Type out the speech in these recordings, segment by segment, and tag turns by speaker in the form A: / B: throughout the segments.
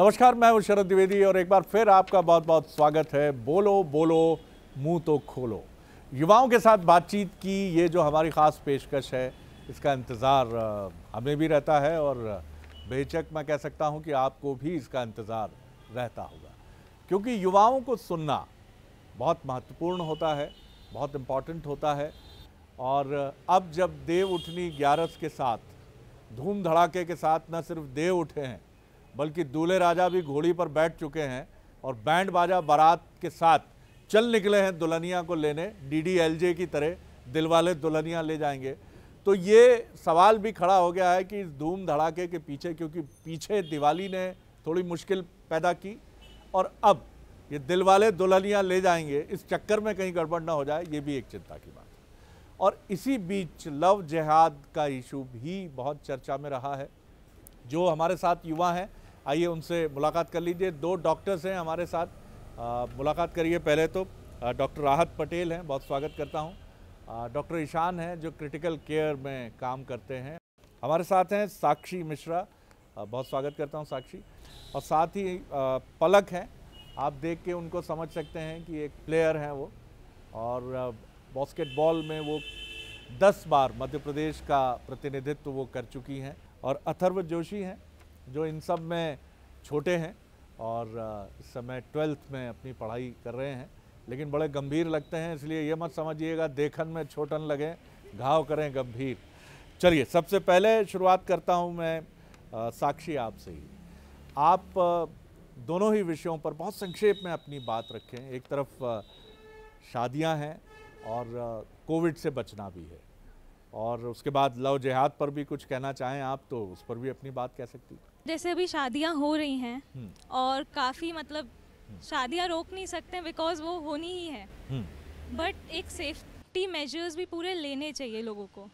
A: नमस्कार मैं हूं शरद द्विवेदी और एक बार फिर आपका बहुत बहुत स्वागत है बोलो बोलो मुंह तो खोलो युवाओं के साथ बातचीत की ये जो हमारी ख़ास पेशकश है इसका इंतज़ार हमें भी रहता है और बेचक मैं कह सकता हूं कि आपको भी इसका इंतज़ार रहता होगा क्योंकि युवाओं को सुनना बहुत महत्वपूर्ण होता है बहुत इम्पॉर्टेंट होता है और अब जब देव उठनी ग्यारस के साथ धूम धड़ाके के साथ न सिर्फ देव उठे हैं बल्कि दूल्हे राजा भी घोड़ी पर बैठ चुके हैं और बैंड बाजा बारात के साथ चल निकले हैं दुल्हनिया को लेने डीडीएलजे की तरह दिलवाले दुल्हनिया ले जाएंगे तो ये सवाल भी खड़ा हो गया है कि इस धूम धड़ाके के पीछे क्योंकि पीछे दिवाली ने थोड़ी मुश्किल पैदा की और अब ये दिल वाले दुल्हनियाँ ले जाएंगे इस चक्कर में कहीं गड़बड़ ना हो जाए ये भी एक चिंता की बात है और इसी बीच लव जिहाद का इशू भी बहुत चर्चा में रहा है जो हमारे साथ युवा हैं आइए उनसे मुलाकात कर लीजिए दो डॉक्टर्स हैं हमारे साथ आ, मुलाकात करिए पहले तो डॉक्टर राहत पटेल हैं बहुत स्वागत करता हूँ डॉक्टर ईशान हैं जो क्रिटिकल केयर में काम करते हैं हमारे साथ हैं साक्षी मिश्रा बहुत स्वागत करता हूं साक्षी और साथ ही पलक हैं आप देख के उनको समझ सकते हैं कि एक प्लेयर हैं वो और बास्केटबॉल में वो दस बार मध्य प्रदेश का प्रतिनिधित्व वो कर चुकी हैं और अथर्व जोशी हैं जो इन सब में छोटे हैं और इस समय ट्वेल्थ में अपनी पढ़ाई कर रहे हैं लेकिन बड़े गंभीर लगते हैं इसलिए ये मत समझिएगा देखन में छोटन लगे घाव करें गंभीर चलिए सबसे पहले शुरुआत करता हूँ मैं आ, साक्षी आपसे ही आप आ, दोनों ही विषयों पर बहुत संक्षेप में अपनी बात रखें एक तरफ शादियां हैं और कोविड से बचना भी है और उसके बाद लव जिहाद पर भी कुछ कहना चाहें आप तो उस पर भी अपनी बात कह सकती हैं
B: जैसे अभी शादियां हो रही हैं हम्म। और काफ़ी मतलब हम्म। शादियां रोक नहीं सकते बिकॉज वो होनी ही है बट हम्म। एक सेफ्टी मेजर्स भी पूरे लेने चाहिए लोगों को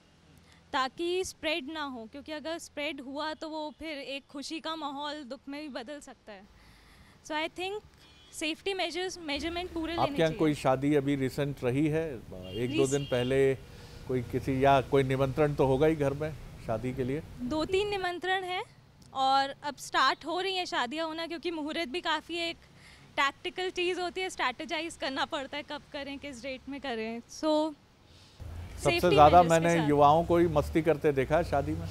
B: ताकि स्प्रेड ना हो क्योंकि अगर स्प्रेड हुआ तो वो फिर एक खुशी का माहौल दुख में भी बदल सकता है so I think safety measures measurement पूरे आपके चाहिए। कोई
A: शादी अभी रिसेंट रही है एक दो दिन पहले कोई किसी या कोई निमंत्रण तो होगा ही घर में शादी के लिए
B: दो तीन निमंत्रण है और अब स्टार्ट हो रही है शादियाँ होना क्योंकि मुहूर्त भी काफ़ी एक टैक्टिकल चीज़ होती है स्ट्रैटेजाइज करना पड़ता है कब करें किस डेट में करें सो
A: so, सबसे ज़्यादा मैंने युवाओं को ही मस्ती करते देखा है शादी में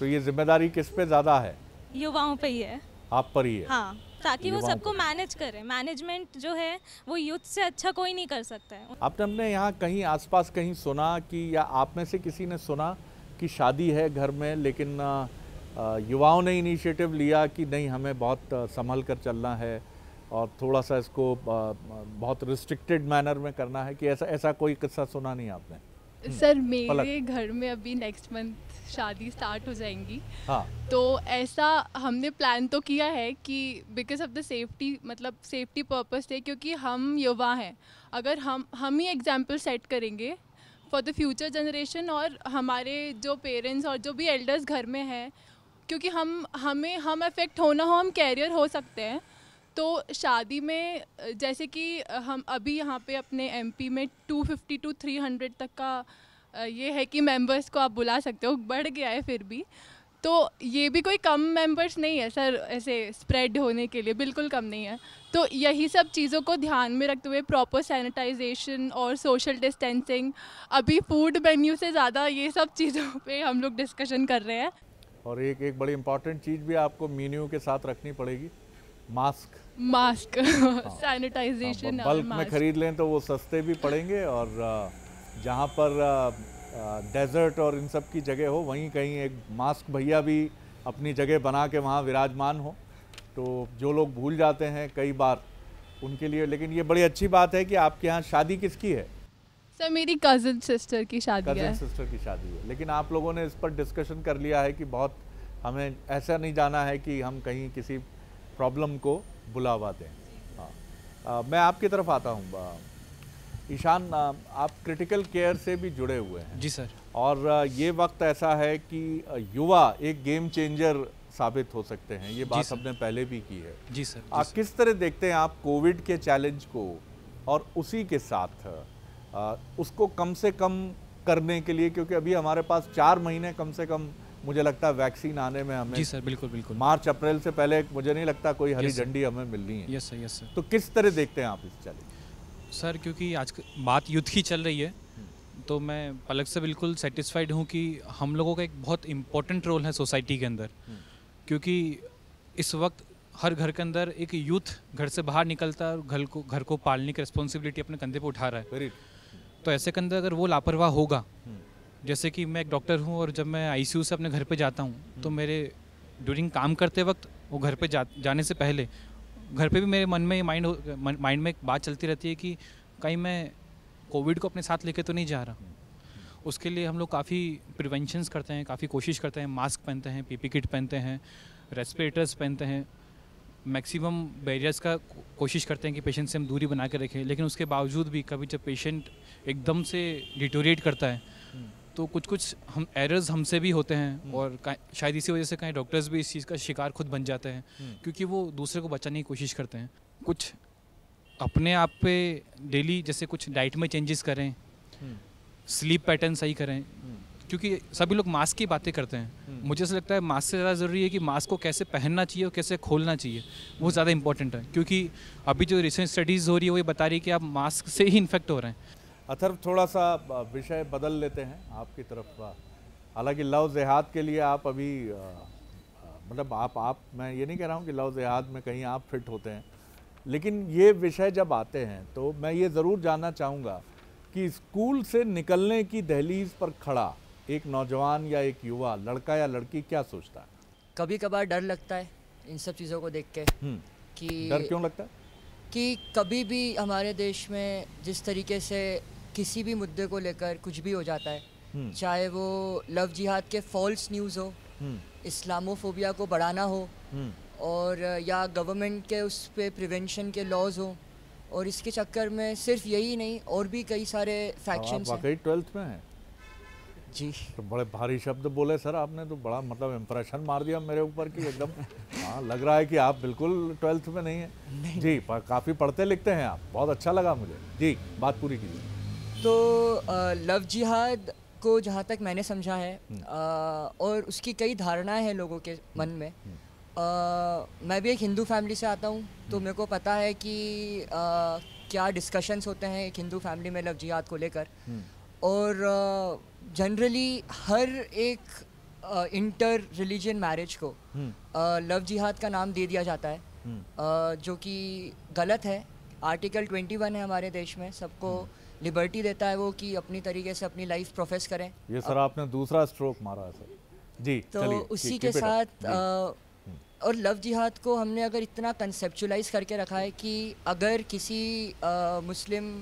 A: तो ये जिम्मेदारी किस पे ज़्यादा है
B: युवाओं पे ही है
A: आप पर ही है हाँ
B: ताकि वो सबको मैनेज करें मैनेजमेंट जो है वो यूथ से अच्छा कोई नहीं कर
C: सकता है
A: आपने अपने यहाँ कहीं आसपास कहीं सुना कि या आप में से किसी ने सुना कि शादी है घर में लेकिन युवाओं ने इनिशिएटिव लिया कि नहीं हमें बहुत संभल कर चलना है और थोड़ा सा इसको बहुत रिस्ट्रिक्टेड मैनर में करना है कि ऐसा ऐसा कोई किस्सा सुना नहीं आपने हम्म, सर मेरे
D: घर में अभी नेक्स्ट मंथ शादी स्टार्ट हो जाएंगी हाँ. तो ऐसा हमने प्लान तो किया है कि बिकॉज ऑफ द सेफ्टी मतलब सेफ्टी पर्पज से क्योंकि हम युवा हैं अगर हम हम ही एग्जाम्पल सेट करेंगे फॉर द फ्यूचर जनरेशन और हमारे जो पेरेंट्स और जो भी एल्डर्स घर में हैं क्योंकि हम हमें हम अफेक्ट होना हो हम कैरियर हो सकते हैं तो शादी में जैसे कि हम अभी यहाँ पे अपने एमपी में 250 टू 300 तक का ये है कि मेंबर्स को आप बुला सकते हो बढ़ गया है फिर भी तो ये भी कोई कम मेंबर्स नहीं है सर ऐसे स्प्रेड होने के लिए बिल्कुल कम नहीं है तो यही सब चीज़ों को ध्यान में रखते हुए प्रॉपर सैनिटाइजेशन और सोशल डिस्टेंसिंग अभी फूड मेन्यू से ज़्यादा ये सब चीज़ों पे हम लोग डिस्कशन कर रहे हैं
A: और एक एक बड़ी इम्पॉर्टेंट चीज़ भी आपको मीन्यू के साथ रखनी पड़ेगी मास्क
D: मास्क सैनिटाइजेशन बल्क में खरीद
A: लें तो वो सस्ते भी पड़ेंगे और जहाँ पर डेजर्ट और इन सब की जगह हो वहीं कहीं एक मास्क भैया भी अपनी जगह बना के वहाँ विराजमान हो तो जो लोग भूल जाते हैं कई बार उनके लिए लेकिन ये बड़ी अच्छी बात है कि आपके यहाँ शादी किसकी है
D: सर मेरी कज़न सिस्टर की शादी कज़न
A: सिस्टर की शादी है लेकिन आप लोगों ने इस पर डिस्कशन कर लिया है कि बहुत हमें ऐसा नहीं जाना है कि हम कहीं किसी प्रॉब्लम को बुलावा दें हाँ मैं आपकी तरफ आता हूँ ईशान आप क्रिटिकल केयर से भी जुड़े हुए हैं जी सर और ये वक्त ऐसा है कि युवा एक गेम चेंजर साबित हो सकते हैं ये बात हमने पहले भी की है जी सर आप किस तरह देखते हैं आप कोविड के चैलेंज को और उसी के साथ उसको कम से कम करने के लिए क्योंकि अभी हमारे पास चार महीने कम से कम मुझे लगता है वैक्सीन आने में हमें जी सर बिल्कुल बिल्कुल मार्च अप्रैल से पहले मुझे नहीं लगता कोई हरी झंडी हमें मिलनी है यस सर यस सर तो किस तरह देखते हैं आप इस चैलेंज
E: सर क्योंकि आज बात युद्ध की चल रही है हम्म। तो मैं अलग से बिल्कुल सेटिस्फाइड हूँ कि हम लोगों का एक बहुत इम्पोर्टेंट रोल है सोसाइटी के अंदर हम्म। क्योंकि इस वक्त हर घर के अंदर एक यूथ घर से बाहर निकलता है घर को घर को पालने की रिस्पॉन्सिबिलिटी अपने कंधे पर उठा रहा है तो ऐसे के अंदर अगर वो लापरवाह होगा हम्म। जैसे कि मैं एक डॉक्टर हूँ और जब मैं आईसीयू से अपने घर पे जाता हूँ तो हम्म। मेरे ड्यूरिंग काम करते वक्त वो घर पे जा जाने से पहले घर पे भी मेरे मन में माइंड माइंड में एक बात चलती रहती है कि कहीं मैं कोविड को अपने साथ लेके तो नहीं जा रहा हम्म। उसके लिए हम लोग काफ़ी प्रिवेंशंस करते हैं काफ़ी कोशिश करते हैं मास्क पहनते हैं पीपी किट पहनते हैं रेस्पिरेटर्स पहनते हैं मैक्सिमम बैरियर्स का कोशिश करते हैं कि पेशेंट से हम दूरी बना के रखें लेकिन उसके बावजूद भी कभी जब पेशेंट एकदम से डिटोरेट करता है हम्म। तो कुछ कुछ हम एरर्स हमसे भी होते हैं हम्म। और शायद इसी वजह से कहीं डॉक्टर्स भी इस चीज़ का शिकार खुद बन जाते हैं हम्म। क्योंकि वो दूसरे को बचाने की कोशिश करते हैं कुछ अपने आप पे डेली जैसे कुछ डाइट में चेंजेस करें स्लीप पैटर्न सही करें क्योंकि सभी लोग मास्क की बातें करते हैं मुझे ऐसा लगता है मास्क से ज़्यादा ज़रूरी है कि मास्क को कैसे पहनना चाहिए और कैसे खोलना चाहिए वो ज़्यादा इंपॉर्टेंट है क्योंकि अभी जो रिसेंट स्टडीज़ हो रही है वो ये बता रही है कि आप मास्क से ही इन्फेक्ट हो रहे हैं
A: अथर्व थोड़ा सा विषय बदल लेते हैं आपकी तरफ हालांकि लव जिहाद के लिए आप अभी मतलब आप आप मैं ये नहीं कह रहा हूँ कि लव जिहाद में कहीं आप फिट होते हैं लेकिन ये विषय जब आते हैं तो मैं ये ज़रूर जानना चाहूँगा कि स्कूल से निकलने की दहलीज पर खड़ा एक नौजवान या एक युवा लड़का या लड़की क्या सोचता है
F: कभी कभार डर लगता है इन सब चीज़ों को देख के हम्म। कि डर क्यों लगता है कि कभी भी हमारे देश में जिस तरीके से किसी भी मुद्दे को लेकर कुछ भी हो जाता है हम्म। चाहे वो लव जिहाद के फॉल्स न्यूज़ हो हम्म। इस्लामोफोबिया को बढ़ाना हो हम्म। और या गवर्नमेंट के उस पर प्रिवेंशन के लॉज हो और इसके चक्कर में सिर्फ यही नहीं और भी कई सारे फैक्शन
A: ट्वेल्थ में हैं जी तो बड़े भारी शब्द बोले सर आपने तो बड़ा मतलब इम्प्रेशन मार दिया मेरे ऊपर कि एकदम हाँ लग रहा है कि आप बिल्कुल ट्वेल्थ में नहीं है नहीं। जी काफ़ी पढ़ते लिखते हैं आप बहुत अच्छा लगा मुझे जी बात पूरी कीजिए
F: तो लव जिहाद को जहाँ तक मैंने समझा है हम्म। और उसकी कई धारणाएं हैं लोगों के हम्म। मन में हम्म। मैं भी एक हिंदू फैमिली से आता हूँ तो मेरे को पता है कि क्या डिस्कशंस होते हैं एक हिंदू फैमिली में लव जिहाद को लेकर और जनरली हर एक इंटर रिलीजन मैरिज को लव जिहाद का नाम दे दिया जाता है जो कि गलत है आर्टिकल ट्वेंटी वन है हमारे देश में सबको लिबर्टी देता है वो कि अपनी तरीके से अपनी लाइफ प्रोफेस करें ये सर
A: आपने दूसरा स्ट्रोक मारा है सर जी तो उसी के साथ हम्म।
F: और लव जिहाद को हमने अगर इतना कंसेप्चुलाइज करके रखा है कि अगर किसी आ, मुस्लिम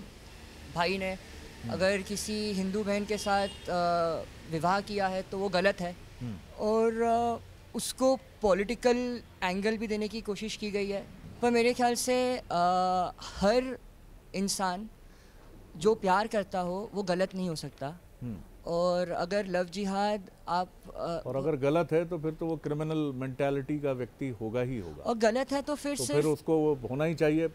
F: भाई ने हम्म। अगर किसी हिंदू बहन के साथ आ, विवाह किया है तो वो गलत है हम्म। और आ, उसको पॉलिटिकल एंगल भी देने की कोशिश की गई है पर मेरे ख्याल से आ, हर इंसान जो प्यार करता हो वो गलत नहीं हो सकता हम्म। और अगर लव जिहाद आप आ, और अगर
A: गलत है तो फिर तो वो क्रिमिनल मेंटालिटी का व्यक्ति होगा ही होगा और गलत है तो फिर तो फिर उसको वो होना ही चाहिए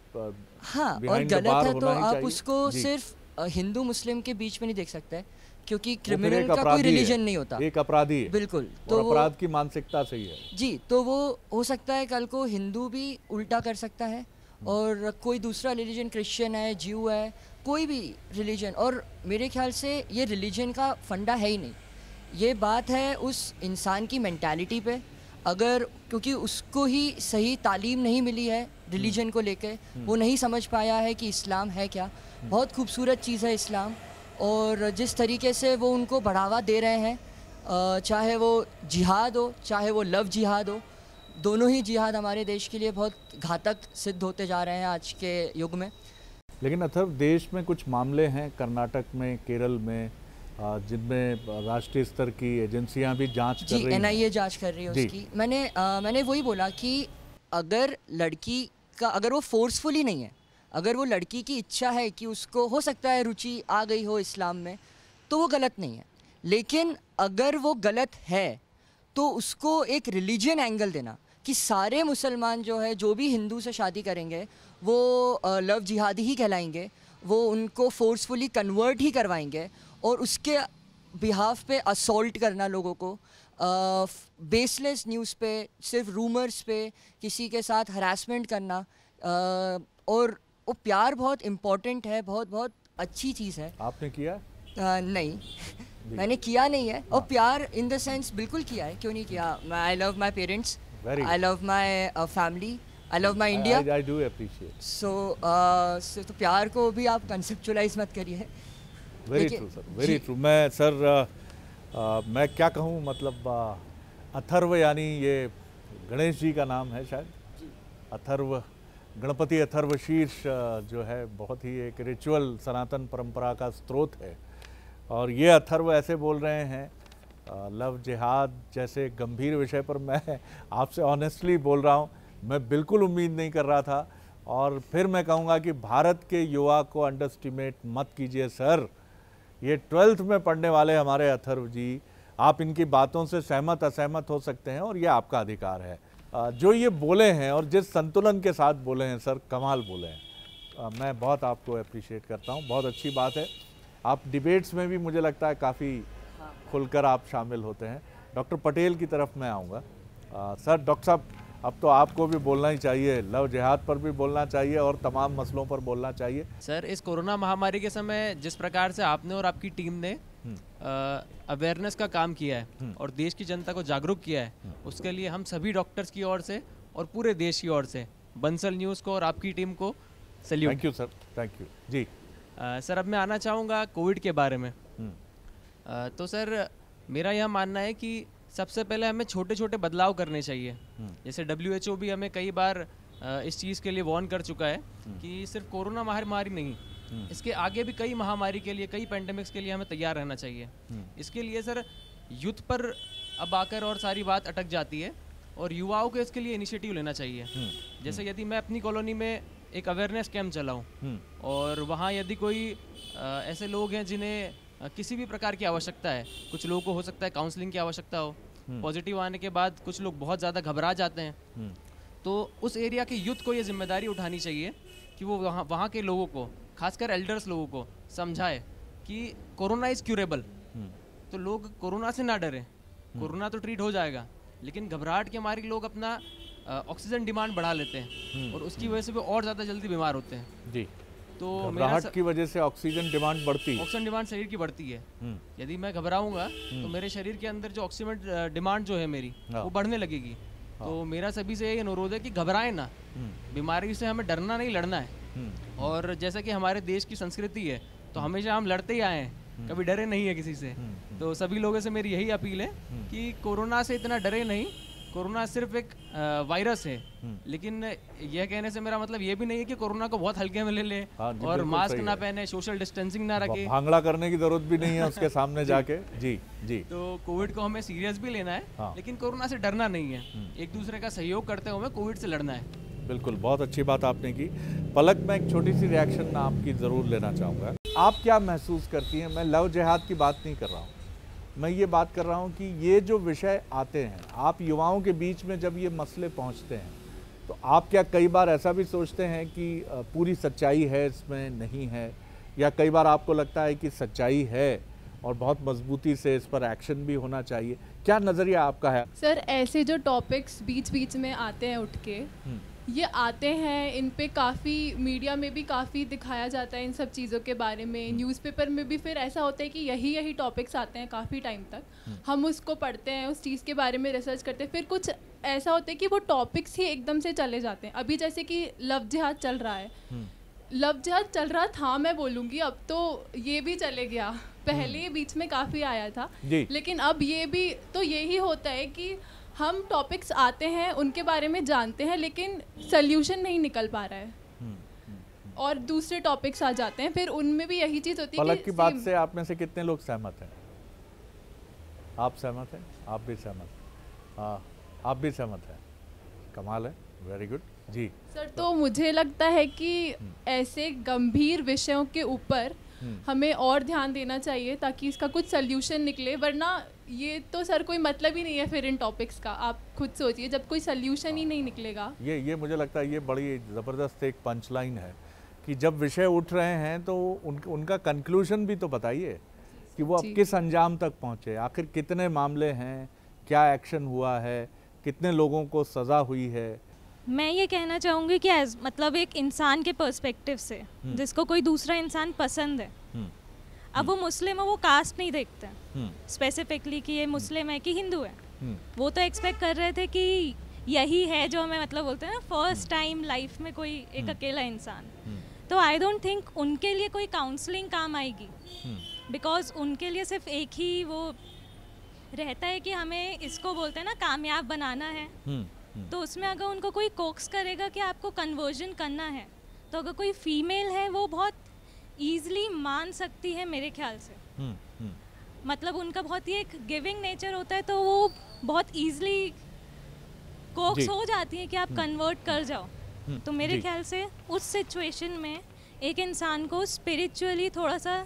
A: हाँ और गलत है तो आप उसको
F: सिर्फ हिंदू मुस्लिम के बीच में नहीं देख सकते क्योंकि क्रिमिनल का कोई रिलीजन नहीं होता एक
A: अपराधी है बिल्कुल तो अपराध की मानसिकता सही है
F: जी तो वो हो सकता है कल को हिंदू भी उल्टा कर सकता है हम्म। और कोई दूसरा रिलीजन क्रिश्चियन है जीव है कोई भी रिलीजन और मेरे ख्याल से ये रिलीजन का फंडा है ही नहीं ये बात है उस इंसान की मैंटेलिटी पे अगर क्योंकि उसको ही सही तालीम नहीं मिली है रिलीजन को लेके हम्म। वो नहीं समझ पाया है कि इस्लाम है क्या हम्म। बहुत खूबसूरत चीज़ है इस्लाम और जिस तरीके से वो उनको बढ़ावा दे रहे हैं चाहे वो जिहाद हो चाहे वो लव जिहाद हो दोनों ही जिहाद हमारे देश के लिए बहुत घातक सिद्ध होते जा रहे हैं आज के युग में
A: लेकिन अथर्व देश में कुछ मामले हैं कर्नाटक में केरल में जिनमें राष्ट्रीय स्तर की एजेंसियां भी जांच कर रही एनआईए जांच कर रही है उसकी
F: मैंने आ, मैंने वही बोला कि अगर लड़की का अगर वो फोर्सफुली नहीं है अगर वो लड़की की इच्छा है कि उसको हो सकता है रुचि आ गई हो इस्लाम में तो वो गलत नहीं है लेकिन अगर वो गलत है तो उसको एक रिलीजन एंगल देना कि सारे मुसलमान जो है जो भी हिंदू से शादी करेंगे वो लव जिहादी ही कहलाएंगे वो उनको फोर्सफुली कन्वर्ट ही करवाएंगे और उसके बिहाफ पे असोल्ट करना लोगों को बेसलेस न्यूज़ पे सिर्फ रूमर्स पे किसी के साथ हरासमेंट करना और वो प्यार बहुत इम्पॉर्टेंट है बहुत बहुत अच्छी चीज़ है आपने किया आ, नहीं मैंने किया नहीं है और हाँ। प्यार इन द सेंस बिल्कुल किया है क्यों नहीं किया I love my parents I love my family I love my India so तो प्यार को भी आप कंसेप्चुलाइज मत करिए very true sir very
A: true मैं सर आ, uh, uh, मैं क्या कहूँ मतलब आ, uh, अथर्व यानी ये गणेश जी का नाम है शायद अथर्व गणपति अथर्व शीर्ष जो है बहुत ही एक रिचुअल सनातन परंपरा का स्रोत है और ये अथर्व ऐसे बोल रहे हैं लव जिहाद जैसे गंभीर विषय पर मैं आपसे ऑनेस्टली बोल रहा हूँ मैं बिल्कुल उम्मीद नहीं कर रहा था और फिर मैं कहूँगा कि भारत के युवा को अंडरस्टिमेट मत कीजिए सर ये ट्वेल्थ में पढ़ने वाले हमारे अथर्व जी आप इनकी बातों से सहमत असहमत हो सकते हैं और ये आपका अधिकार है जो ये बोले हैं और जिस संतुलन के साथ बोले हैं सर कमाल बोले हैं मैं बहुत आपको अप्रिशिएट करता हूँ बहुत अच्छी बात है आप डिबेट्स में भी मुझे लगता है काफ़ी खुलकर आप शामिल होते हैं डॉक्टर पटेल की तरफ मैं आऊँगा सर डॉक्टर साहब अब तो आपको भी बोलना ही चाहिए लव जिहाद पर भी बोलना चाहिए और तमाम मसलों पर बोलना चाहिए
C: सर इस कोरोना महामारी के समय जिस प्रकार से आपने और आपकी टीम ने हम्म। अवेयरनेस का काम किया है हम्म। और देश की जनता को जागरूक किया है हम्म। उसके लिए हम सभी डॉक्टर्स की ओर से और पूरे देश की ओर से बंसल न्यूज़ को और आपकी टीम को salute thank you sir thank you ji आ, सर अब मैं आना चाहूँगा कोविड के बारे में आ, तो सर मेरा यह मानना है कि सबसे पहले हमें छोटे छोटे बदलाव करने चाहिए हम्म। जैसे डब्ल्यू भी हमें कई बार इस चीज़ के लिए वॉर्न कर चुका है हम्म। कि सिर्फ कोरोना महामारी नहीं हम्म। इसके आगे भी कई महामारी के लिए कई पेंडेमिक्स के लिए हमें तैयार रहना चाहिए इसके लिए सर यूथ पर अब आकर और सारी बात अटक जाती है और युवाओं को इसके लिए इनिशिएटिव लेना चाहिए जैसे यदि मैं अपनी कॉलोनी में एक अवेयरनेस कैंप चलाऊँ और वहाँ यदि कोई ऐसे लोग हैं जिन्हें किसी भी प्रकार की आवश्यकता है कुछ लोगों को हो सकता है काउंसलिंग की आवश्यकता हो पॉजिटिव हम्म। आने के बाद कुछ लोग बहुत ज़्यादा घबरा जाते हैं हम्म। तो उस एरिया के यूथ को ये जिम्मेदारी उठानी चाहिए कि वो वहाँ वहाँ के लोगों को खासकर एल्डर्स लोगों को समझाए कि कोरोना इज़ क्यूरेबल तो लोग कोरोना से ना डरे
A: कोरोना
C: हम्म। तो ट्रीट हो जाएगा लेकिन घबराहट के मारे लोग अपना ऑक्सीजन डिमांड बढ़ा लेते हैं और उसकी वजह से वो और ज़्यादा जल्दी बीमार होते हैं
A: जी तो घबराहट की वजह से ऑक्सीजन डिमांड बढ़ती है ऑक्सीजन
C: डिमांड शरीर की बढ़ती है हम्म। यदि मैं घबराऊंगा हम्म। तो मेरे शरीर के अंदर जो ऑक्सीजन डिमांड जो है मेरी हाँ। वो बढ़ने लगेगी तो हाँ। मेरा सभी से यही अनुरोध है कि घबराए ना हम्म। बीमारी से हमें डरना नहीं लड़ना है और जैसा कि हमारे देश की संस्कृति है तो हमेशा हम लड़ते ही आए हैं कभी डरे नहीं है किसी से तो सभी लोगों से मेरी यही अपील है कि कोरोना से इतना डरे नहीं कोरोना सिर्फ एक वायरस है हम्म। लेकिन यह कहने से मेरा मतलब ये भी नहीं है कि कोरोना को बहुत हल्के में ले ले हाँ और मास्क ना पहने सोशल डिस्टेंसिंग ना रखे भांगड़ा
A: करने की जरूरत भी नहीं है उसके सामने जाके जी जी
C: तो कोविड को हमें सीरियस भी लेना है हाँ। लेकिन कोरोना से डरना नहीं है हम्म। एक दूसरे का सहयोग करते हुए कोविड से लड़ना है
A: बिल्कुल बहुत अच्छी बात आपने की पलक मैं एक छोटी सी रिएक्शन आपकी जरूर लेना चाहूँगा आप क्या महसूस करती है मैं लव जिहाद की बात नहीं कर रहा हूँ मैं ये बात कर रहा हूँ कि ये जो विषय आते हैं आप युवाओं के बीच में जब ये मसले पहुँचते हैं तो आप क्या कई बार ऐसा भी सोचते हैं कि पूरी सच्चाई है इसमें नहीं है या कई बार आपको लगता है कि सच्चाई है और बहुत मजबूती से इस पर एक्शन भी होना चाहिए क्या नज़रिया आपका है
D: सर ऐसे जो टॉपिक्स बीच बीच में आते हैं उठ के हम्म। ये आते हैं इन पे काफ़ी मीडिया में भी काफ़ी दिखाया जाता है इन सब चीज़ों के बारे में हम्म। न्यूज़पेपर में भी फिर ऐसा होता है कि यही यही टॉपिक्स आते हैं काफ़ी टाइम तक हम्म। हम उसको पढ़ते हैं उस चीज़ के बारे में रिसर्च करते हैं फिर कुछ ऐसा होता है कि वो टॉपिक्स ही एकदम से चले जाते हैं अभी जैसे कि लव जहाज चल रहा है हम्म। लव जिहाद चल रहा था मैं बोलूँगी अब तो ये भी चले गया पहले बीच में काफ़ी आया था लेकिन अब ये भी तो यही होता है कि हम टॉपिक्स आते हैं उनके बारे में जानते हैं लेकिन सल्यूशन नहीं निकल पा रहा है और दूसरे टॉपिक्स आ जाते हैं फिर उनमें भी यही चीज़ होती है कि की बात से
A: आप में से कितने लोग सहमत हैं आप सहमत हैं आप भी सहमत हाँ आप भी सहमत हैं कमाल है वेरी गुड जी
D: सर तो मुझे लगता है कि ऐसे गंभीर विषयों के ऊपर हम्म। हमें और ध्यान देना चाहिए ताकि इसका कुछ सल्यूशन निकले वरना ये तो सर कोई मतलब ही नहीं है फिर इन टॉपिक्स का आप खुद सोचिए जब कोई सल्यूशन ही नहीं निकलेगा
A: ये ये मुझे लगता है ये बड़ी ज़बरदस्त एक पंचलाइन है कि जब विषय उठ रहे हैं तो उन, उनका कंक्लूजन भी तो बताइए कि वो अब किस अंजाम तक पहुँचे आखिर कितने मामले हैं क्या एक्शन हुआ है कितने लोगों को सज़ा हुई है
B: मैं ये कहना चाहूँगी कि एज मतलब एक इंसान के पर्सपेक्टिव से hmm. जिसको कोई दूसरा इंसान पसंद है hmm. अब hmm. वो मुस्लिम है वो कास्ट नहीं देखते स्पेसिफिकली हम्म। कि ये मुस्लिम है कि हिंदू है वो तो एक्सपेक्ट कर रहे थे कि यही है जो हमें मतलब बोलते हैं ना फर्स्ट टाइम लाइफ में कोई एक अकेला इंसान तो आई डोंट थिंक उनके लिए कोई काउंसलिंग काम आएगी बिकॉज उनके लिए सिर्फ एक ही वो रहता है कि हमें इसको बोलते हैं ना कामयाब बनाना है तो उसमें अगर उनको कोई कोक्स करेगा कि आपको कन्वर्जन करना है तो अगर कोई फीमेल है वो बहुत ईजली मान सकती है मेरे ख्याल से हम्म, हम्म। मतलब उनका बहुत ही एक गिविंग नेचर होता है तो वो बहुत ईजली कोक्स हो जाती है कि आप कन्वर्ट हम्म। कर जाओ तो मेरे ख्याल से उस सिचुएशन में एक इंसान को स्पिरिचुअली थोड़ा सा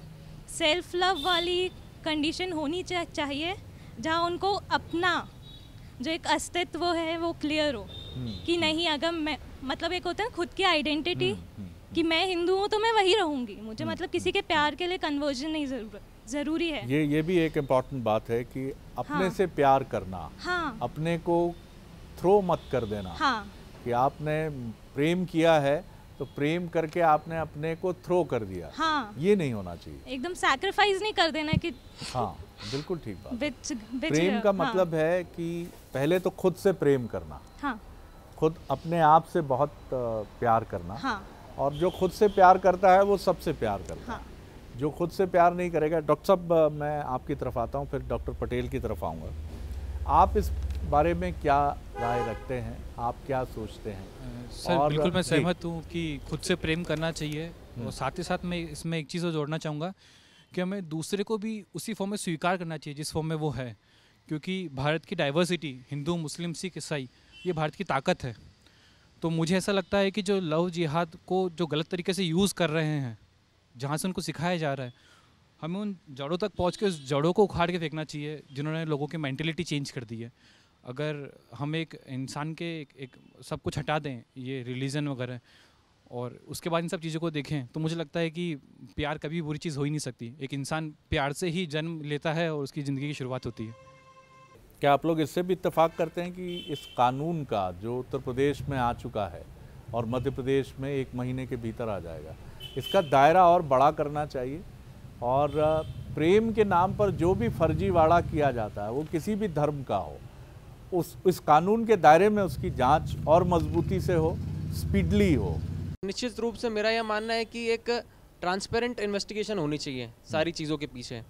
B: सेल्फ लव वाली कंडीशन होनी चाहिए जहाँ उनको अपना जो एक अस्तित्व है वो क्लियर हो हम्म, कि हम्म। नहीं अगर मैं मतलब एक होता है खुद की आइडेंटिटी हम्म, कि मैं हिंदू हूँ तो मैं वही रहूँगी मुझे मतलब किसी के प्यार के लिए कन्वर्जन नहीं ज़रूरत ज़रूरी है
A: ये ये भी एक इम्पॉर्टेंट बात है कि अपने हाँ, से प्यार करना हाँ, अपने को थ्रो मत कर देना हाँ, कि आपने प्रेम किया है तो प्रेम करके आपने अपने को थ्रो कर दिया हाँ, ये नहीं होना चाहिए
B: एकदम सैक्रिफाइस नहीं कर देना कि
A: हाँ बिल्कुल ठीक बात
B: बिच, बिच, हाँ। प्रेम का मतलब
A: है कि पहले तो खुद से प्रेम करना हाँ। खुद अपने आप से बहुत प्यार करना हाँ। और जो खुद से प्यार करता है वो सबसे प्यार करता हाँ। जो खुद से प्यार नहीं करेगा डॉक्टर साहब मैं आपकी तरफ आता हूँ फिर डॉक्टर पटेल की तरफ आऊँगा आप इस बारे में क्या राय रखते हैं आप क्या सोचते हैं सर बिल्कुल मैं सहमत
E: हूँ कि खुद से प्रेम करना चाहिए हम्म। और साथ ही साथ मैं इसमें एक चीज़ जोड़ना चाहूँगा कि हमें दूसरे को भी उसी फॉर्म में स्वीकार करना चाहिए जिस फॉर्म में वो है क्योंकि भारत की डाइवर्सिटी हिंदू मुस्लिम सिख ईसाई ये भारत की ताकत है तो मुझे ऐसा लगता है कि जो लव जिहाद को जो गलत तरीके से यूज़ कर रहे हैं जहाँ से उनको सिखाया जा रहा है हमें उन जड़ों तक पहुँच के उस जड़ों को उखाड़ के फेंकना चाहिए जिन्होंने लोगों की मैंटेलिटी चेंज कर दी है अगर हम एक इंसान के एक, एक सब कुछ हटा दें ये रिलीजन वगैरह और उसके बाद इन सब चीज़ों को देखें तो मुझे लगता है कि प्यार कभी बुरी चीज़
A: हो ही नहीं सकती एक इंसान प्यार से ही जन्म लेता है और उसकी ज़िंदगी की शुरुआत होती है क्या आप लोग इससे भी इतफाक़ करते हैं कि इस कानून का जो उत्तर प्रदेश में आ चुका है और मध्य प्रदेश में एक महीने के भीतर आ जाएगा इसका दायरा और बड़ा करना चाहिए और प्रेम के नाम पर जो भी फर्जीवाड़ा किया जाता है वो किसी भी धर्म का हो उस इस कानून के दायरे में उसकी जांच और मजबूती से हो स्पीडली हो
C: निश्चित रूप से मेरा यह मानना है कि एक ट्रांसपेरेंट इन्वेस्टिगेशन होनी चाहिए सारी चीज़ों के पीछे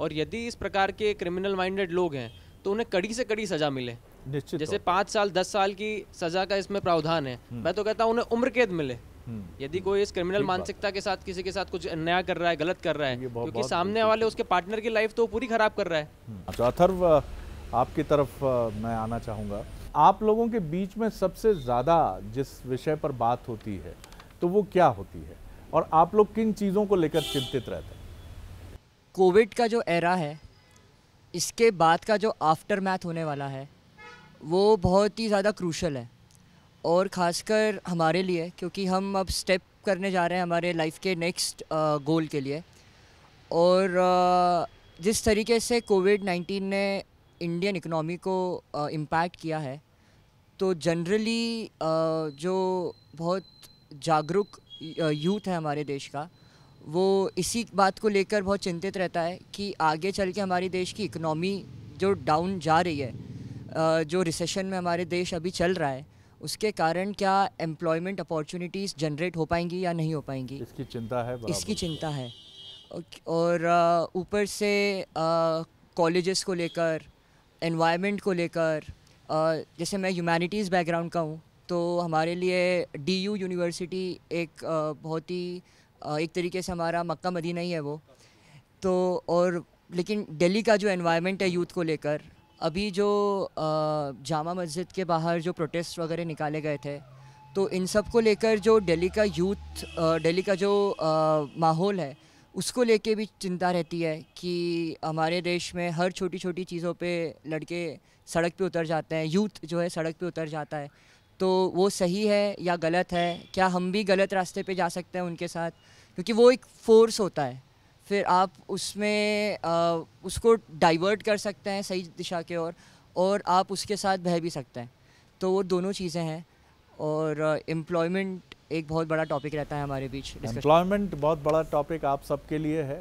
C: और यदि इस प्रकार के क्रिमिनल माइंडेड लोग हैं तो उन्हें कड़ी से कड़ी सज़ा मिले निश्चित जैसे पाँच साल दस साल की सज़ा का इसमें प्रावधान है हम्म। मैं तो कहता हूँ उन्हें उम्र कैद मिले हम्म। यदि कोई इस क्रिमिनल मानसिकता के साथ किसी के साथ कुछ अन्याय कर रहा है गलत कर रहा
A: है क्योंकि बहुत
C: सामने वाले उसके पार्टनर की लाइफ तो पूरी खराब कर रहा
A: है तो अथर्व आपकी तरफ मैं आना चाहूँगा आप लोगों के बीच में सबसे ज़्यादा जिस विषय पर बात होती है तो वो क्या होती है और आप लोग किन चीज़ों को लेकर चिंतित रहते हैं
F: कोविड का जो एरा है इसके बाद का जो आफ्टर मैथ होने वाला है वो बहुत ही ज़्यादा क्रूशल है और ख़ासकर हमारे लिए क्योंकि हम अब स्टेप करने जा रहे हैं हमारे लाइफ के नेक्स्ट गोल के लिए और जिस तरीके से कोविड नाइन्टीन ने इंडियन इकनॉमी को इम्पैक्ट किया है तो जनरली जो बहुत जागरूक यूथ है हमारे देश का वो इसी बात को लेकर बहुत चिंतित रहता है कि आगे चल के हमारे देश की इकनॉमी जो डाउन जा रही है जो रिसेशन में हमारे देश अभी चल रहा है उसके कारण क्या एम्प्लॉयमेंट अपॉर्चुनिटीज़ जनरेट हो पाएंगी या नहीं हो पाएंगी इसकी चिंता है इसकी चिंता है और ऊपर से कॉलेजेस को लेकर एनवायरनमेंट को लेकर जैसे मैं ह्यूमैनिटीज़ बैकग्राउंड का हूँ तो हमारे लिए डीयू यूनिवर्सिटी एक बहुत ही एक तरीके से हमारा मक्का मदीना ही है वो तो और लेकिन दिल्ली का जो एनवायरनमेंट है यूथ को लेकर अभी जो जामा मस्जिद के बाहर जो प्रोटेस्ट वगैरह निकाले गए थे तो इन सब को लेकर जो दिल्ली का यूथ दिल्ली का जो माहौल है उसको लेके भी चिंता रहती है कि हमारे देश में हर छोटी छोटी चीज़ों पे लड़के सड़क पे उतर जाते हैं यूथ जो है सड़क पे उतर जाता है तो वो सही है या गलत है क्या हम भी गलत रास्ते पे जा सकते हैं उनके साथ क्योंकि वो एक फोर्स होता है फिर आप उसमें आ, उसको डाइवर्ट कर सकते हैं सही दिशा के ओर और, और आप उसके साथ बह भी सकते हैं तो वो दोनों चीज़ें हैं और एम्प्लॉयमेंट एक बहुत बड़ा टॉपिक रहता है हमारे बीच
A: एम्प्लॉयमेंट बहुत बड़ा टॉपिक आप सबके लिए है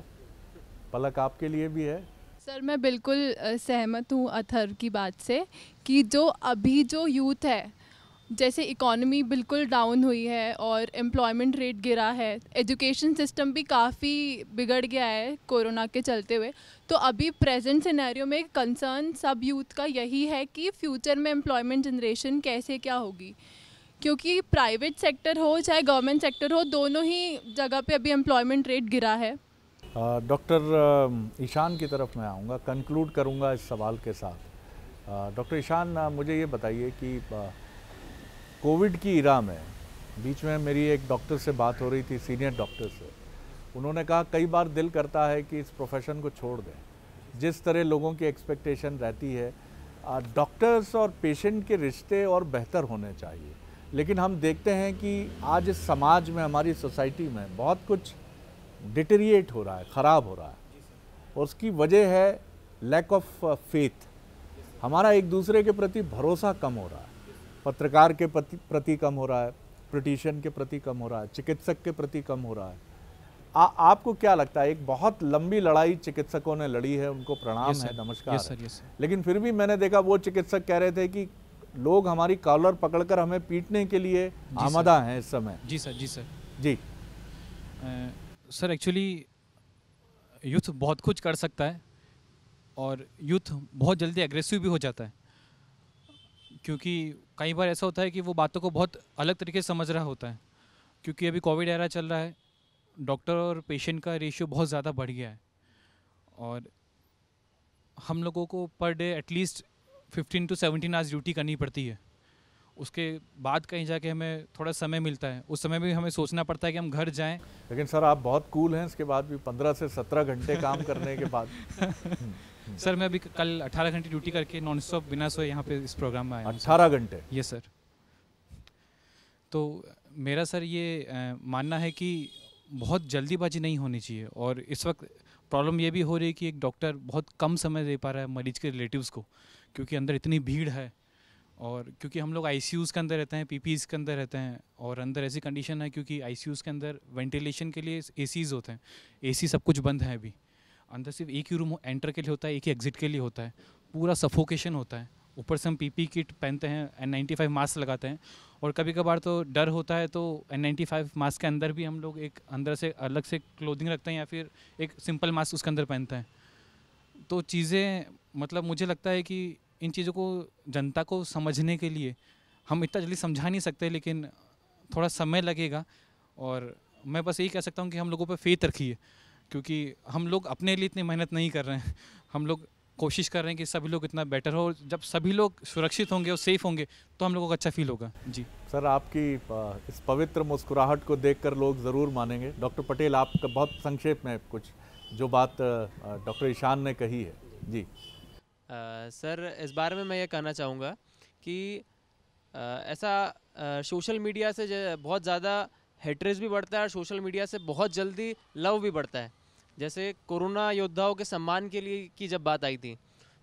A: पलक आपके लिए भी है
D: सर मैं बिल्कुल सहमत हूँ अथर की बात से कि जो अभी जो यूथ है जैसे इकॉनमी बिल्कुल डाउन हुई है और एम्प्लॉयमेंट रेट गिरा है एजुकेशन सिस्टम भी काफ़ी बिगड़ गया है कोरोना के चलते हुए तो अभी प्रेजेंट सिनेरियो में कंसर्न सब यूथ का यही है कि फ्यूचर में एम्प्लॉयमेंट जनरेशन कैसे क्या होगी क्योंकि प्राइवेट सेक्टर हो चाहे गवर्नमेंट सेक्टर हो दोनों ही जगह पे अभी एम्प्लॉयमेंट रेट गिरा है
A: डॉक्टर ईशान की तरफ मैं आऊँगा कंक्लूड करूँगा इस सवाल के साथ डॉक्टर ईशान मुझे ये बताइए कि आ, कोविड की इरा में बीच में मेरी एक डॉक्टर से बात हो रही थी सीनियर डॉक्टर से उन्होंने कहा कई बार दिल करता है कि इस प्रोफेशन को छोड़ दें जिस तरह लोगों की एक्सपेक्टेशन रहती है डॉक्टर्स और पेशेंट के रिश्ते और बेहतर होने चाहिए लेकिन हम देखते हैं कि आज इस समाज में हमारी सोसाइटी में बहुत कुछ डिटेरिएट हो रहा है ख़राब हो रहा है और उसकी वजह है लैक ऑफ फेथ हमारा एक दूसरे के प्रति भरोसा कम हो रहा है पत्रकार के प्रति कम हो रहा है पिटिशन के प्रति कम हो रहा है चिकित्सक के प्रति कम हो रहा है आ, आपको क्या लगता है एक बहुत लंबी लड़ाई चिकित्सकों ने लड़ी है उनको प्रणाम है नमस्कार yes, लेकिन फिर भी मैंने देखा वो चिकित्सक कह रहे थे कि लोग हमारी कॉलर पकड़कर हमें पीटने के लिए आमदा
E: हैं इस समय जी सर जी सर जी सर एक्चुअली यूथ बहुत कुछ कर सकता है और यूथ बहुत जल्दी एग्रेसिव भी हो जाता है क्योंकि कई बार ऐसा होता है कि वो बातों को बहुत अलग तरीके से समझ रहा होता है क्योंकि अभी कोविड एरा चल रहा है डॉक्टर और पेशेंट का रेशियो बहुत ज़्यादा बढ़ गया है और हम लोगों को per day at least fifteen to seventeen hours duty करनी पड़ती है उसके बाद कहीं जाके हमें थोड़ा समय मिलता है उस समय भी हमें सोचना पड़ता है कि हम घर जाएं
A: लेकिन सर आप बहुत कूल हैं इसके बाद भी पंद्रह से सत्रह घंटे काम करने के बाद
E: हम्म। सर मैं अभी कल 18 घंटे ड्यूटी करके नॉन स्टॉप बिना सोए यहाँ पे इस प्रोग्राम में आया अठारह घंटे ये सर तो मेरा सर ये मानना है कि बहुत जल्दीबाजी नहीं होनी चाहिए और इस वक्त प्रॉब्लम ये भी हो रही है कि एक डॉक्टर बहुत कम समय दे पा रहा है मरीज के रिलेटिव्स को क्योंकि अंदर इतनी भीड़ है और क्योंकि हम लोग आई के अंदर रहते हैं पी के अंदर रहते हैं और अंदर ऐसी कंडीशन है क्योंकि आई के अंदर वेंटिलेशन के लिए ए होते हैं ए सब कुछ बंद है अभी अंदर सिर्फ एक ही रूम एंटर के लिए होता है एक ही एग्जिट के लिए होता है पूरा सफोकेशन होता है ऊपर से हम पीपी किट पहनते हैं एन नाइन्टी फाइव मास्क लगाते हैं और कभी कभार तो डर होता है तो एन नाइन्टी फाइव मास्क के अंदर भी हम लोग एक अंदर से अलग से क्लोथिंग रखते हैं या फिर एक सिंपल मास्क उसके अंदर पहनते हैं तो चीज़ें मतलब मुझे लगता है कि इन चीज़ों को जनता को समझने के लिए हम इतना जल्दी समझा नहीं सकते लेकिन थोड़ा समय लगेगा और मैं बस यही कह सकता हूँ कि हम लोगों पर फेत रखिए क्योंकि हम लोग अपने लिए इतनी मेहनत नहीं कर रहे हैं हम लोग कोशिश कर रहे हैं कि सभी लोग इतना बेटर हो जब सभी लोग सुरक्षित होंगे और सेफ होंगे तो हम लोगों को अच्छा फील होगा
A: जी सर आपकी इस पवित्र मुस्कुराहट को देखकर लोग ज़रूर मानेंगे डॉक्टर पटेल आपका बहुत संक्षेप में कुछ जो बात डॉक्टर ईशान ने कही है जी
C: आ, सर इस बारे में मैं ये कहना चाहूँगा कि आ, ऐसा सोशल मीडिया से बहुत ज़्यादा हेटरेज भी बढ़ता है और सोशल मीडिया से बहुत जल्दी लव भी बढ़ता है जैसे कोरोना योद्धाओं के सम्मान के लिए की जब बात आई थी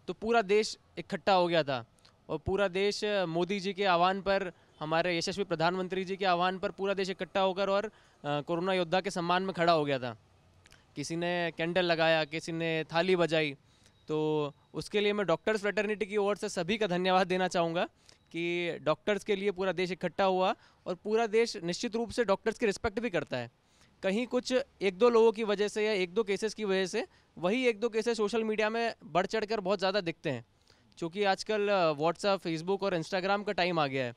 C: तो पूरा देश इकट्ठा हो गया था और पूरा देश मोदी जी के आह्वान पर हमारे यशस्वी प्रधानमंत्री जी के आह्वान पर पूरा देश इकट्ठा होकर और कोरोना योद्धा के सम्मान में खड़ा हो गया था किसी ने कैंडल लगाया किसी ने थाली बजाई तो उसके लिए मैं डॉक्टर्स फ्रेटर्निटी की ओर से सभी का धन्यवाद देना चाहूँगा कि डॉक्टर्स के लिए पूरा देश इकट्ठा हुआ और पूरा देश निश्चित रूप से डॉक्टर्स की रिस्पेक्ट भी करता है कहीं कुछ एक दो लोगों की वजह से या एक दो केसेस की वजह से वही एक दो केसेस सोशल मीडिया में बढ़ चढ़ कर बहुत ज़्यादा दिखते हैं क्योंकि आजकल व्हाट्सअप फेसबुक और इंस्टाग्राम का टाइम आ गया है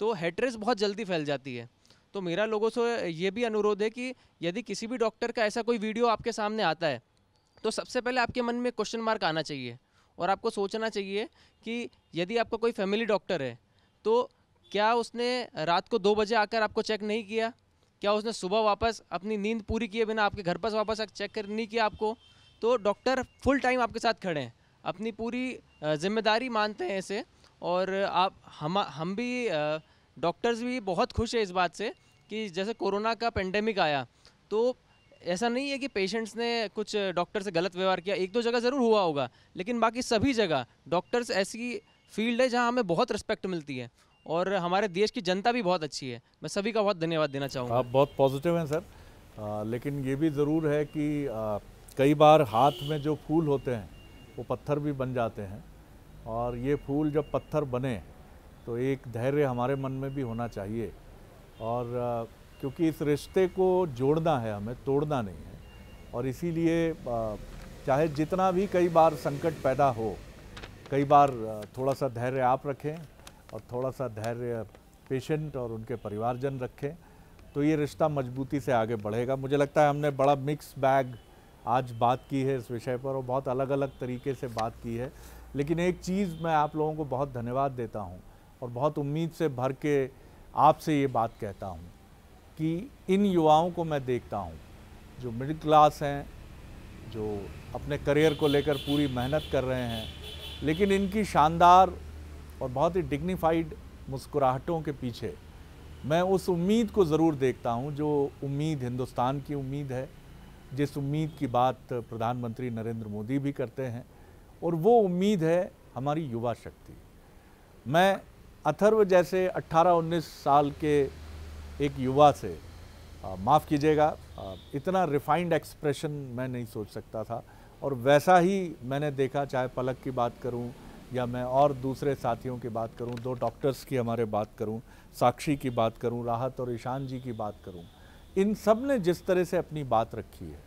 C: तो हेट्रेस बहुत जल्दी फैल जाती है तो मेरा लोगों से ये भी अनुरोध है कि यदि किसी भी डॉक्टर का ऐसा कोई वीडियो आपके सामने आता है तो सबसे पहले आपके मन में क्वेश्चन मार्क आना चाहिए और आपको सोचना चाहिए कि यदि आपका कोई फैमिली डॉक्टर है तो क्या उसने रात को दो बजे आकर आपको चेक नहीं किया क्या उसने सुबह वापस अपनी नींद पूरी किए बिना आपके घर पर वापस चेक कर नहीं किया आपको तो डॉक्टर फुल टाइम आपके साथ खड़े हैं अपनी पूरी जिम्मेदारी मानते हैं इसे और आप हम हम भी डॉक्टर्स भी बहुत खुश हैं इस बात से कि जैसे कोरोना का पेंडेमिक आया तो ऐसा नहीं है कि पेशेंट्स ने कुछ डॉक्टर से गलत व्यवहार किया एक दो जगह ज़रूर हुआ होगा लेकिन बाकी सभी जगह डॉक्टर्स ऐसी फील्ड है जहाँ हमें बहुत रिस्पेक्ट मिलती है और हमारे देश की जनता भी बहुत अच्छी है मैं सभी का बहुत
A: धन्यवाद देना चाहूँगा आप बहुत पॉजिटिव हैं सर आ, लेकिन ये भी ज़रूर है कि आ, कई बार हाथ में जो फूल होते हैं वो पत्थर भी बन जाते हैं और ये फूल जब पत्थर बने तो एक धैर्य हमारे मन में भी होना चाहिए और आ, क्योंकि इस रिश्ते को जोड़ना है हमें तोड़ना नहीं है और इसीलिए चाहे जितना भी कई बार संकट पैदा हो कई बार थोड़ा सा धैर्य आप रखें और थोड़ा सा धैर्य पेशेंट और उनके परिवारजन रखें तो ये रिश्ता मजबूती से आगे बढ़ेगा मुझे लगता है हमने बड़ा मिक्स बैग आज बात की है इस विषय पर और बहुत अलग अलग तरीके से बात की है लेकिन एक चीज़ मैं आप लोगों को बहुत धन्यवाद देता हूँ और बहुत उम्मीद से भर के आपसे ये बात कहता हूँ कि इन युवाओं को मैं देखता हूँ जो मिडिल क्लास हैं जो अपने करियर को लेकर पूरी मेहनत कर रहे हैं लेकिन इनकी शानदार और बहुत ही डिग्निफाइड मुस्कुराहटों के पीछे मैं उस उम्मीद को ज़रूर देखता हूँ जो उम्मीद हिंदुस्तान की उम्मीद है जिस उम्मीद की बात प्रधानमंत्री नरेंद्र मोदी भी करते हैं और वो उम्मीद है हमारी युवा शक्ति मैं अथर्व जैसे 18-19 साल के एक युवा से माफ़ कीजिएगा इतना रिफाइंड एक्सप्रेशन मैं नहीं सोच सकता था और वैसा ही मैंने देखा चाहे पलक की बात करूं या मैं और दूसरे साथियों की बात करूं दो डॉक्टर्स की हमारे बात करूं साक्षी की बात करूं राहत और ईशान जी की बात करूं इन सब ने जिस तरह से अपनी बात रखी है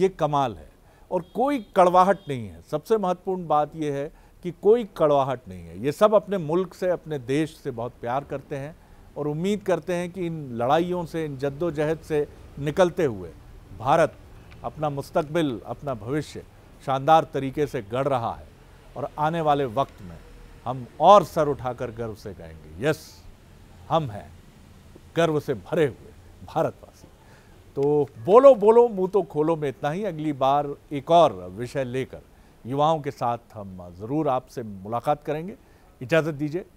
A: ये कमाल है और कोई कड़वाहट नहीं है सबसे महत्वपूर्ण बात यह है कि कोई कड़वाहट नहीं है ये सब अपने मुल्क से अपने देश से बहुत प्यार करते हैं और उम्मीद करते हैं कि इन लड़ाइयों से इन जद्दोजहद से निकलते हुए भारत अपना मुस्तबिल अपना भविष्य शानदार तरीके से गढ़ रहा है और आने वाले वक्त में हम और सर उठाकर गर्व से गाएंगे यस हम हैं गर्व से भरे हुए भारतवासी तो बोलो बोलो मुंह तो खोलो में इतना ही अगली बार एक और विषय लेकर युवाओं के साथ हम ज़रूर आपसे मुलाकात करेंगे इजाज़त दीजिए